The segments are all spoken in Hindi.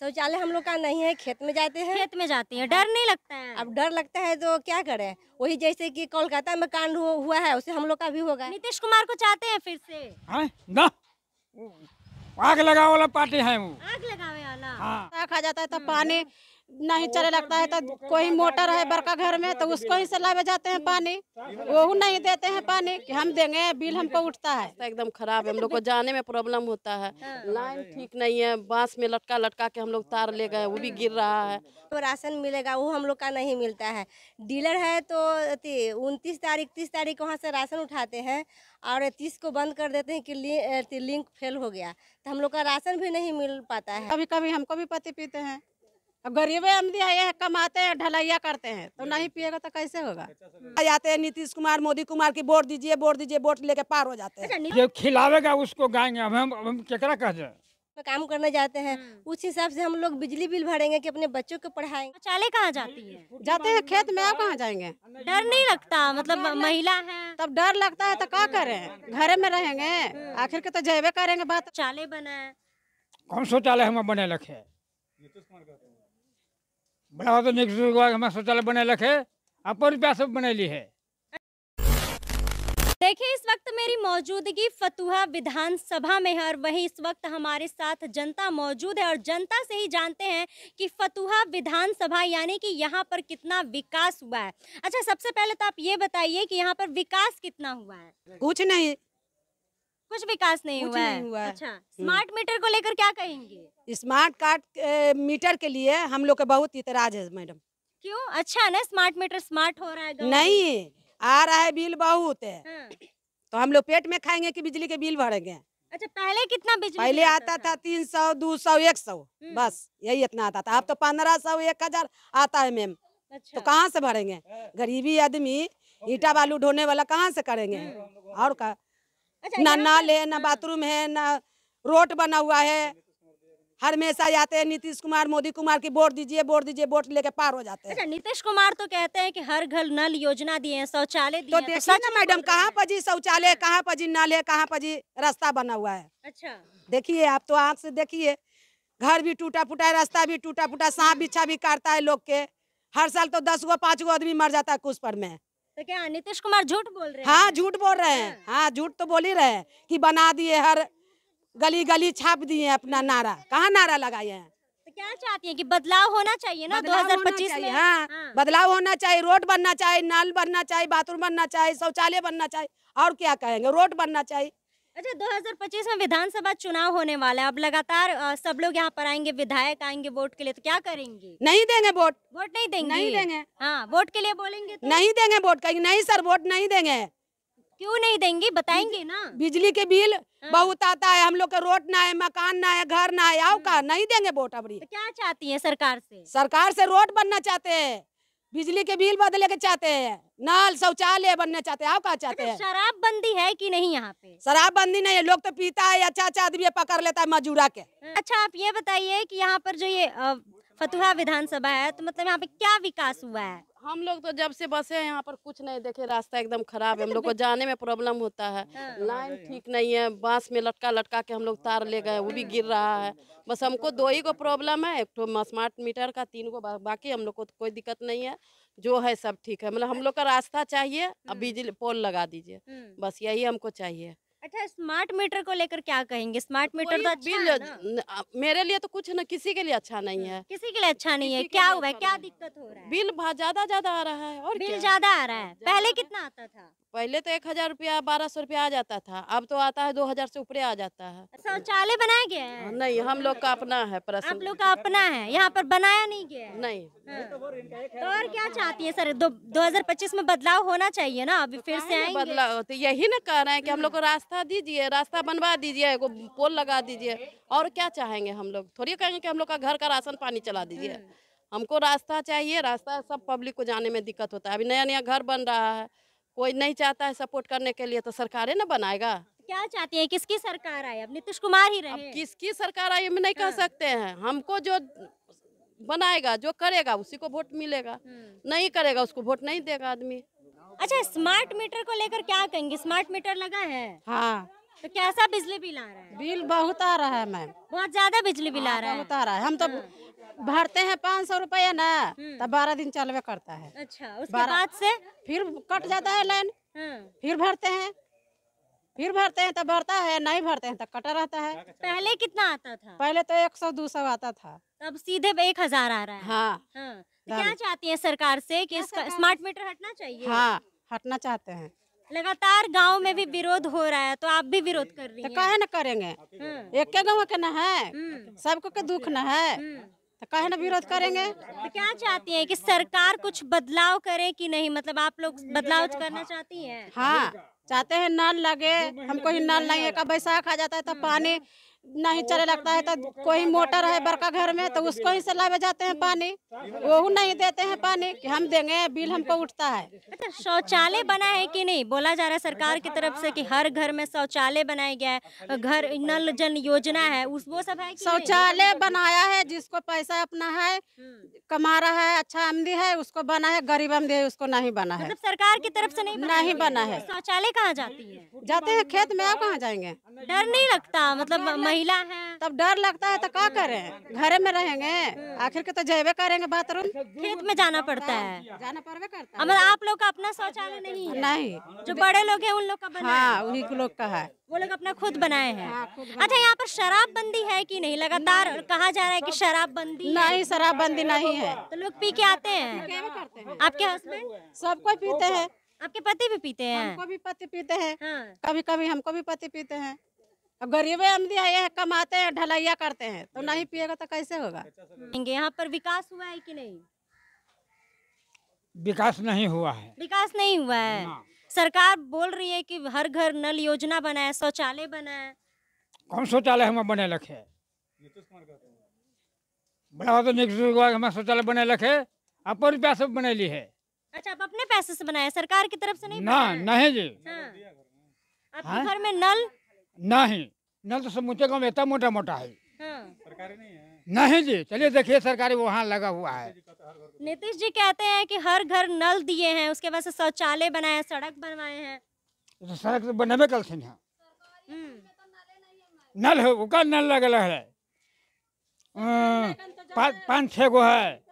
शौचालय हम लोग का नहीं है खेत में जाते हैं खेत में जाते हैं डर नहीं लगता है अब डर लगता है तो क्या करें वही जैसे कि कोलकाता में कांड हुआ है उसे हम लोग का भी होगा नीतीश कुमार को चाहते हैं फिर से आग लगा वाला पार्टी है वो आग लगावे वाला हाँ। रखा जाता है तो हम्म। पानी नहीं चले लगता है तो कोई मोटर है बड़का घर में तो उसको ही से लाए जाते हैं पानी वो नहीं देते हैं पानी कि हम देंगे बिल हमको उठता है तो एकदम खराब है हम लोग को जाने में प्रॉब्लम होता है हाँ। लाइन हाँ, ठीक नहीं है बांस में लटका लटका के हम लोग हाँ, तार ले गए वो भी गिर रहा है तो राशन मिलेगा वो हम लोग का नहीं मिलता है डीलर है तो उनतीस तारीख तीस तारीख वहाँ से राशन उठाते हैं और तीस को बंद कर देते हैं कि लिंक फेल हो गया तो हम लोग का राशन भी नहीं मिल पाता है कभी कभी हमको भी पति पीते हैं अब गरीबे आमदी है कमाते हैं ढलैया करते हैं तो नहीं तो पिएगा तो कैसे होगा आ जाते हैं नीतीश कुमार मोदी कुमार की वोट दीजिए वोट दीजिए वोट लेके पार हो जाते हैं अच्छा, जो खिलावेगा उसको गाएंगे हम हम, हम क्या कह तो काम करने जाते हैं हम्म। उस हिसाब से हम लोग बिजली बिल भरेंगे कि अपने बच्चों को पढ़ाएंगे चाले कहाँ जाती है जाते हैं खेत में आप कहाँ जाएंगे डर नहीं लगता मतलब महिला है तब डर लगता है तो क्या करें घर में रहेंगे हम्म। आखिर के तो जेबे करेंगे बात चाले बनाए कौन शौचालय हम बने रखे बड़ा तो निक हमारे शौचालय बने रखे आप रुपया सब ली है देखिए इस वक्त मेरी मौजूदगी फतुहा विधानसभा में है और वहीं इस वक्त हमारे साथ जनता मौजूद है और जनता से ही जानते हैं कि फतुहा विधानसभा यानी कि यहाँ पर कितना विकास हुआ है अच्छा सबसे पहले तो आप ये बताइए कि यहाँ पर विकास कितना हुआ है कुछ नहीं कुछ विकास नहीं कुछ हुआ नहीं हुआ है। अच्छा स्मार्ट हम्म। मीटर को लेकर क्या कहेंगे स्मार्ट कार्ड मीटर के लिए हम लोग का बहुत इतराज है मैडम क्यों अच्छा ना स्मार्ट मीटर स्मार्ट हो रहा है नहीं आ रहा है बिल बहुत है हाँ। तो हम लोग पेट में खाएंगे की बिजली के बिल भरेंगे अच्छा पहले कितना बिजली पहले आता था तीन सौ दो सौ एक सौ हम्म। बस यही इतना आता था अब तो पंद्रह सौ एक हजार आता है मैम तो अच्छा। तो कहाँ से भरेंगे गरीबी आदमी ईटा बालू ढोने वाला कहाँ से करेंगे हम्म। और का अच्छा, ना नाले है ना हाँ। बाथरूम है ना रोड बना हुआ है हर हमेशा जाते हैं नीतीश कुमार मोदी कुमार की वोट दीजिए वोट दीजिए वोट लेके पार हो जाते अच्छा, हैं अच्छा नीतीश कुमार तो कहते हैं कि हर घर नल योजना दिए हैं शौचालय तो, तो देखिए ना मैडम कहाँ पर जी शौचालय कहाँ पर जी नल है कहाँ पर जी रास्ता बना हुआ है अच्छा देखिए आप तो आँख से देखिए घर भी टूटा फूटा है रास्ता भी टूटा फूटा सांप बिछा भी काटता है लोग के हर साल तो दस गो पाँच गो आदमी मर जाता है कुछ पर में तो क्या नीतीश कुमार झूठ बोल रहे हाँ झूठ बोल रहे हैं हाँ।, हाँ झूठ तो बोल ही रहे हैं कि बना दिए हर गली गली छाप दिए अपना नारा कहाँ नारा लगाए हैं तो क्या चाहती है कि बदलाव होना चाहिए ना 2025 में हाँ, हाँ बदलाव होना चाहिए रोड बनना चाहिए नल बनना चाहिए बाथरूम बनना चाहिए शौचालय बनना चाहिए और क्या कहेंगे रोड बनना चाहिए अच्छा 2025 में विधानसभा चुनाव होने वाला है अब लगातार सब लोग यहाँ पर आएंगे विधायक आएंगे वोट के लिए तो क्या करेंगे नहीं देंगे वोट वोट नहीं देंगे नहीं देंगे हाँ वोट के लिए बोलेंगे तो? नहीं देंगे वोट कहेंगे नहीं सर वोट नहीं देंगे क्यों नहीं देंगे बताएंगे ना बिजली के बिल हाँ। बहुत आता है हम लोग का रोड ना है मकान ना है घर ना है आओ हाँ। का नहीं देंगे वोट अब तो क्या चाहती है सरकार से सरकार से रोड बनना चाहते है बिजली के बिल बदले के चाहते हैं नाल शौचालय बनना चाहते हैं आप चाहते मतलब हैं शराब बंदी है कि नहीं यहाँ पे शराब बंदी नहीं है लोग तो पीता है अच्छा अच्छा आदमी पकड़ लेता है मजूरा के अच्छा आप ये बताइए कि यहाँ पर जो ये फतुहा विधानसभा है तो मतलब यहाँ पे क्या विकास हुआ है हम लोग तो जब से बसे हैं यहाँ पर कुछ नहीं देखे रास्ता एकदम खराब है हम तो लोग को जाने में प्रॉब्लम होता है हाँ। हाँ, लाइन ठीक नहीं है बांस में लटका लटका के हम लोग तार ले गए वो भी गिर रहा है बस हमको दो ही को प्रॉब्लम है एक तो स्मार्ट मीटर का तीन को बाकी हम लोग को तो कोई दिक्कत नहीं है जो है सब ठीक है मतलब हम लोग का रास्ता चाहिए अब हम्म। बिजली पोल लगा दीजिए हम्म। बस यही हमको चाहिए अच्छा स्मार्ट मीटर को लेकर क्या कहेंगे तो स्मार्ट मीटर तो अच्छा बिल मेरे लिए तो कुछ ना किसी के लिए अच्छा नहीं हाँ, है किसी के लिए अच्छा नहीं है क्या हुआ है अच्छा क्या दिक्कत हो रहा है बिल ज्यादा ज्यादा आ रहा है और बिल ज्यादा आ रहा है पहले कितना आता था पहले तो एक हजार रुपया बारह सौ रुपया आ जाता था अब तो आता है दो हजार से ऊपर आ जाता है शौचालय बनाया गया है नहीं हम लोग का अपना है आप लोग का अपना है यहाँ पर बनाया नहीं गया है नहीं हाँ। तो और क्या चाहती है सर दो, दो हजार पच्चीस में बदलाव होना चाहिए ना अभी तो फिर से आएंगे बदलाव तो यही ना कह रहे हैं की हम लोग को हाँ। रास्ता दीजिए रास्ता बनवा दीजिए पोल लगा दीजिए और क्या चाहेंगे हम लोग थोड़ी कहेंगे की हम लोग का घर का राशन पानी चला दीजिए हाँ। हमको रास्ता चाहिए रास्ता सब पब्लिक को जाने में दिक्कत होता है अभी नया नया घर बन रहा है कोई नहीं चाहता है सपोर्ट करने के लिए तो सरकारें ना बनाएगा क्या चाहती है किसकी सरकार आए अब नीतीश कुमार ही रहे अब किसकी सरकार आई हम नहीं कह हाँ। सकते हैं हमको जो बनाएगा जो करेगा उसी को वोट मिलेगा हम्म। नहीं करेगा उसको वोट नहीं देगा आदमी अच्छा स्मार्ट मीटर को लेकर क्या कहेंगे स्मार्ट मीटर लगा है हाँ तो कैसा बिजली बिल आ रहा है बिल बहुत आ रहा है मैम बहुत ज्यादा बिजली बिल आ हाँ, रहा है बहुत आ रहा है हम तो हाँ। भरते हैं पाँच सौ रुपया न हम्म। तो बारह दिन चलवे करता है अच्छा उसके बाद से फिर कट जाता है लाइन हाँ। फिर भरते हैं फिर भरते हैं तो भरता है नहीं भरते हैं तो कटा रहता है पहले कितना आता था पहले तो एक सौ दो सौ आता था अब सीधे एक हजार आ रहा है हाँ, हाँ। तो क्या चाहती है सरकार से कि इसका स्मार्ट मीटर हटना चाहिए हाँ हटना चाहते हैं लगातार गांव में भी विरोध हो रहा है तो आप भी विरोध कर रही हैं तो कहे ना करेंगे हाँ। एक गाँव के न है हम्म। सबको के दुख न है हम्म। तो कहे ना विरोध तो करेंगे तो क्या चाहती हैं कि सरकार कुछ बदलाव करे कि नहीं मतलब आप लोग बदलाव हाँ। करना चाहती हैं हाँ चाहते हैं नल लगे हमको ही नल नहीं है कब बैसाख आ जाता है तो पानी नहीं चले लगता है तो कोई मोटर है बड़का घर में तो उसको ही से लावे जाते हैं पानी वो नहीं देते हैं पानी कि हम देंगे बिल हमको उठता है अच्छा, शौचालय बना है कि नहीं बोला जा रहा है सरकार की तरफ से कि हर घर में शौचालय बनाया गया है घर नल जल योजना है उस वो सब है शौचालय बनाया है जिसको पैसा अपना है हम्म। कमा रहा है अच्छा आमदी है उसको बना है गरीब आमदी है उसको नहीं बना है मतलब सरकार की तरफ से नहीं बना नहीं बना है शौचालय कहाँ जाती है जाते हैं खेत में आप कहाँ जाएंगे डर नहीं लगता मतलब महिला हैं तब डर लगता है तो क्या करें हाँ, हाँ। घर में रहेंगे आखिर के तो जैवे करेंगे बाथरूम खेत में जाना पड़ता है जाना पड़वे करता है आप लोग का अपना शौचालय नहीं है नहीं जो बड़े लोग हैं उन लोग का बना हाँ उन्हीं लोग का है वो लोग अपना खुद बनाए हैं हाँ, अच्छा यहाँ पर शराब बंदी है कि नहीं लगातार कहा जा रहा है कि शराब बंदी नहीं शराब बंदी नहीं है तो लोग पी के आते हैं आपके हस्बैंड सब कोई पीते हैं आपके पति भी पीते हैं हमको भी पति पीते हैं हाँ। कभी कभी हमको भी पति पीते हैं गरीबे आमदी आए हैं कमाते हैं ढलाइया करते हैं तो नहीं पिएगा तो कैसे होगा यहाँ पर विकास हुआ है कि नहीं विकास नहीं हुआ है विकास नहीं हुआ है सरकार बोल रही है कि हर घर नल योजना बनाए शौचालय बनाए कौन शौचालय हम बने रखे बड़ा तो हमारे शौचालय बने रखे अपन रुपया से बने ली है अच्छा आप अपने पैसे से बनाए सरकार की तरफ से नहीं ना नहीं जी हाँ।, हाँ। घर में नल नहीं नल तो समूचे गाँव गाँव इतना मोटा मोटा है हाँ। नहीं है नहीं जी चलिए देखिए सरकारी वहाँ लगा हुआ है नीतीश जी कहते हैं कि हर घर नल दिए हैं उसके बाद शौचालय बनाए सड़क बनवाए हैं तो सड़क तो बनबे कल से यहाँ हम्म। नल है उसका नल रहा तो तो है पाँच छः गो है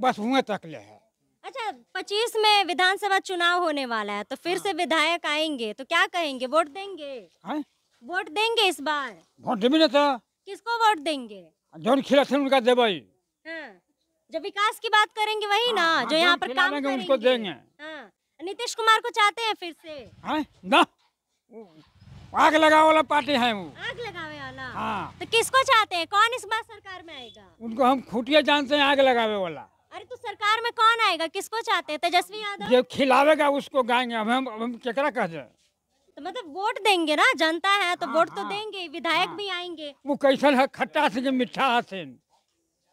बस हुए तक ले है अच्छा पच्चीस में विधानसभा चुनाव होने वाला है तो फिर हाँ। से विधायक आएंगे तो क्या कहेंगे वोट देंगे हाँ? वोट देंगे इस बार वोट देवी ना था किसको वोट देंगे जो खिला थे उनका दे हाँ। जो विकास की बात करेंगे वही ना हाँ, जो यहाँ पर काम करेंगे उनको देंगे हाँ। नीतीश कुमार को चाहते हैं फिर से हाँ? ना आग लगा वाला पार्टी है वो आग लगावे वाला हाँ। तो किसको चाहते हैं कौन इस बार सरकार में आएगा उनको हम खुटिया जानते हैं आग लगावे वाला अरे तो सरकार में कौन आएगा किसको चाहते हैं तेजस्वी यादव जो खिलावेगा उसको गाएंगे हम हम केकरा कह जाए तो मतलब वोट देंगे ना जनता है तो हाँ, वोट तो हाँ। देंगे विधायक हाँ। भी आएंगे वो कैसा है खट्टा से मिठा हसन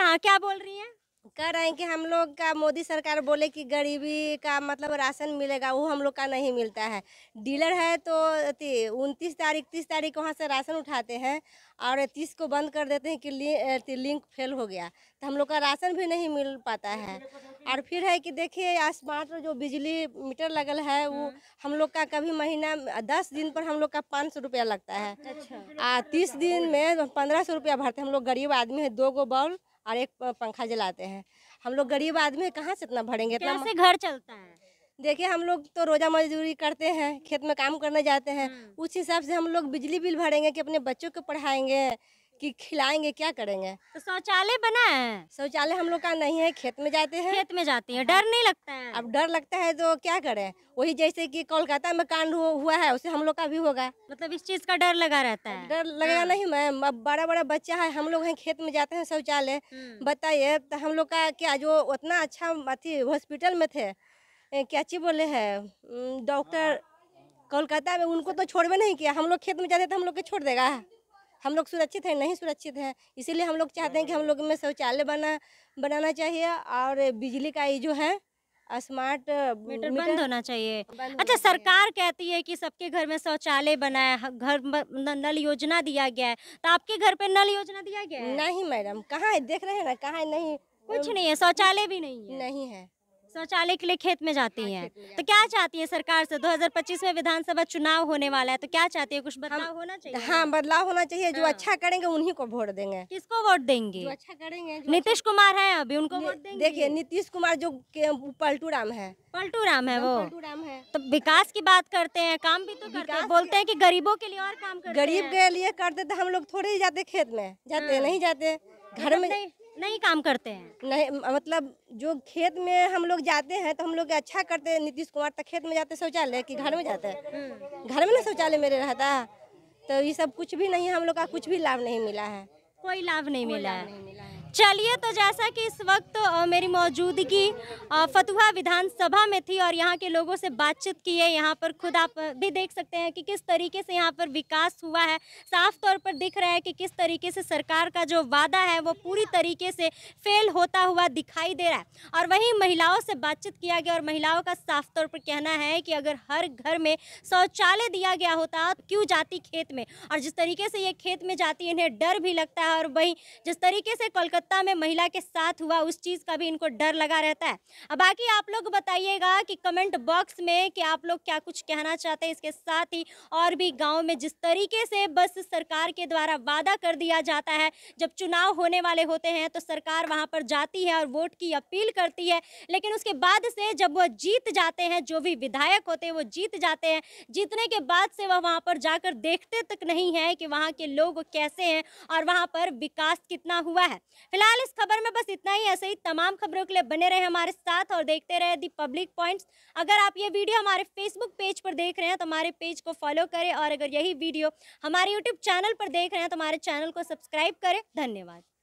हाँ क्या बोल रही है कह रहे हैं कि हम लोग का मोदी सरकार बोले कि गरीबी का मतलब राशन मिलेगा वो हम लोग का नहीं मिलता है डीलर है तो उनतीस तारीख तीस तारीख वहाँ से राशन उठाते हैं और तीस को बंद कर देते हैं कि लि, लिंक फेल हो गया तो हम लोग का राशन भी नहीं मिल पाता है और फिर है कि देखिए स्मार्ट जो बिजली मीटर लगल है वो हाँ। हम लोग का कभी महीना दस दिन पर हम लोग का पाँच सौ रुपया लगता है अच्छा। आ, तीस दिन में पंद्रह सौ रुपया भरते हम लोग गरीब आदमी है दो गो बॉल और एक पंखा जलाते हैं हम लोग गरीब आदमी कहाँ से इतना भरेंगे इतना से घर चलता है देखिए हम लोग तो रोजा मजदूरी करते हैं खेत में काम करने जाते हैं हम्म। उस हिसाब से हम लोग बिजली बिल भरेंगे कि अपने बच्चों को पढ़ाएंगे कि खिलाएंगे क्या करेंगे तो शौचालय बना है शौचालय हम लोग का नहीं है खेत में जाते हैं खेत में जाते हैं हाँ। डर नहीं लगता है अब डर लगता है तो क्या करें वही जैसे कि कोलकाता में कांड हुआ है उसे हम लोग का भी होगा मतलब इस चीज का डर लगा रहता है डर हाँ। नहीं मैम अब बड़ा बड़ा बच्चा है हम लोग हैं खेत में जाते हैं शौचालय हम्म। बताइए तो हम लोग का क्या जो उतना अच्छा अथी हॉस्पिटल में थे क्या ची बोले है डॉक्टर हाँ। कोलकाता में उनको तो छोड़बे नहीं किया हम लोग खेत में जाते थे तो हम लोग के छोड़ देगा हम लोग सुरक्षित हैं नहीं सुरक्षित हैं इसीलिए हम लोग चाहते हैं कि हम हाँ। लोग में शौचालय बना बनाना चाहिए और बिजली का ये जो है स्मार्ट मीटर बंद होना चाहिए अच्छा सरकार कहती है कि सबके घर में शौचालय बनाए घर नल योजना दिया गया है तो आपके घर पे नल योजना दिया गया है नहीं मैडम कहाँ देख रहे हैं ना कहाँ नहीं कुछ नहीं है शौचालय भी नहीं है नहीं है शौचालय के लिए खेत में जाती हाँ, हैं तो क्या चाहती है सरकार से 2025 में विधानसभा चुनाव होने वाला है तो क्या चाहती है कुछ बदलाव होना चाहिए हाँ बदलाव होना चाहिए जो हाँ। अच्छा करेंगे उन्हीं को वोट देंगे किसको वोट देंगे जो अच्छा करेंगे अच्छा- नीतीश कुमार है अभी उनको वोट देंगे देखिए नीतीश कुमार जो पलटू राम है पलटू राम है वो पलटू राम है तो विकास की बात करते हैं काम भी तो करते हैं बोलते हैं कि गरीबों के लिए और काम करते गरीब के लिए करते तो हम लोग थोड़े ही जाते खेत में जाते हाँ। नहीं जाते घर में नहीं काम करते हैं नहीं मतलब जो खेत में हम लोग जाते हैं तो हम लोग अच्छा करते हैं नीतीश कुमार तो खेत में जाते शौचालय कि घर में जाते हैं हम्म। घर में ना शौचालय मेरे रहता तो ये सब कुछ भी नहीं हम लोग का कुछ भी लाभ नहीं मिला है कोई लाभ नहीं मिला है चलिए तो जैसा कि इस वक्त मेरी मौजूदगी फतुहा विधानसभा में थी और यहाँ के लोगों से बातचीत की है यहाँ पर खुद आप भी देख सकते हैं कि किस तरीके से यहाँ पर विकास हुआ है साफ तौर पर दिख रहा है कि किस तरीके से सरकार का जो वादा है वो पूरी तरीके से फेल होता हुआ दिखाई दे रहा है और वहीं महिलाओं से बातचीत किया गया और महिलाओं का साफ तौर पर कहना है कि अगर हर घर में शौचालय दिया गया होता तो क्यों जाती खेत में और जिस तरीके से ये खेत में जाती इन्हें डर भी लगता है और वहीं जिस तरीके से कोलकाता कलकत्ता में महिला के साथ हुआ उस चीज़ का भी इनको डर लगा रहता है अब बाकी आप लोग बताइएगा कि कमेंट बॉक्स में कि आप लोग क्या कुछ कहना चाहते हैं इसके साथ ही और भी गाँव में जिस तरीके से बस सरकार के द्वारा वादा कर दिया जाता है जब चुनाव होने वाले होते हैं तो सरकार वहाँ पर जाती है और वोट की अपील करती है लेकिन उसके बाद से जब वह जीत जाते हैं जो भी विधायक होते हैं वो जीत जाते हैं जीतने के बाद से वह वहाँ पर जाकर देखते तक नहीं है कि वहाँ के लोग कैसे हैं और वहाँ पर विकास कितना हुआ है फिलहाल इस खबर में बस इतना ही ऐसे ही तमाम खबरों के लिए बने रहे हमारे साथ और देखते रहे दी पब्लिक पॉइंट्स अगर आप ये वीडियो हमारे फेसबुक पेज पर देख रहे हैं तो हमारे पेज को फॉलो करें और अगर यही वीडियो हमारे यूट्यूब चैनल पर देख रहे हैं तो हमारे चैनल को सब्सक्राइब करें धन्यवाद